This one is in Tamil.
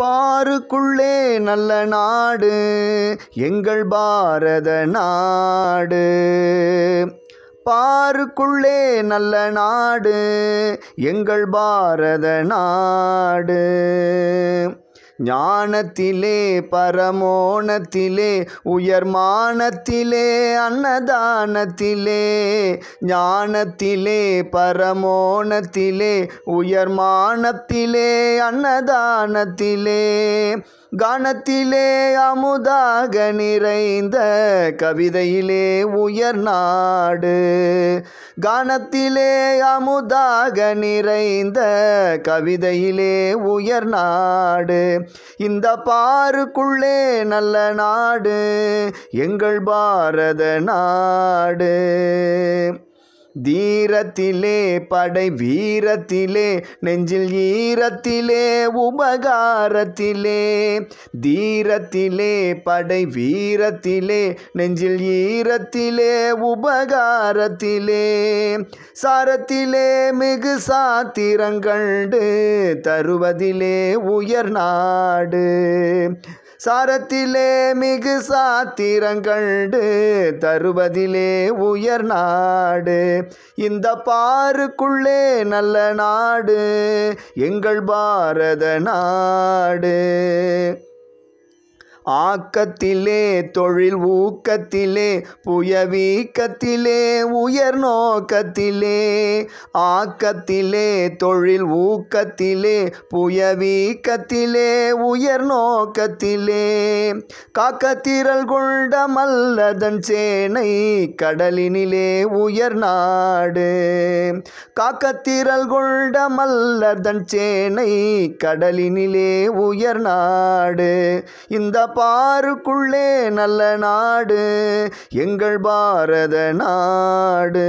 பாருக்குள்ளே நல்ல நாடு எங்கள் பாரத நாடு பாருக்குள்ளே நல்ல நாடு எங்கள் பாரத நாடு ஞானத்திலே பரமோணத்திலே உயர்மானத்திலே அன்னதானத்திலே ஞானத்திலே பரமோணத்திலே உயர்மானத்திலே அன்னதானத்திலே கானத்திலே அமுதாக நிறைந்த கவிதையிலே உயர் நாடு கானத்திலே அமுதாக நிறைந்த கவிதையிலே உயர் நாடு இந்த பாருக்குள்ளே நல்ல நாடு எங்கள் பாரத நாடு தீரத்திலே படை வீரத்திலே நெஞ்சில் ஈரத்திலே உபகாரத்திலே தீரத்திலே படை வீரத்திலே நெஞ்சில் ஈரத்திலே உபகாரத்திலே சாரத்திலே மிகு சாத்திரங்கண்டு தருவதிலே உயர் நாடு சாரத்திலே மிகு சாத்திரங்கண்டு தருவதிலே உயர் நாடு இந்த பாருக்குள்ளே நல்ல நாடு எங்கள் பாரத நாடு ஆக்கத்திலே தொழில் ஊக்கத்திலே புயவீக்கத்திலே உயர் நோக்கத்திலே ஆக்கத்திலே தொழில் ஊக்கத்திலே புயவீக்கத்திலே உயர் நோக்கத்திலே காக்கத்திரல் கொண்டமல்லதன் சேனை கடலினிலே உயர் நாடு காக்கத்திரல் கொண்டமல்லதன் சேனை கடலினிலே உயர் நாடு இந்த பாருக்குள்ளே நல்ல நாடு எங்கள் பாரத நாடு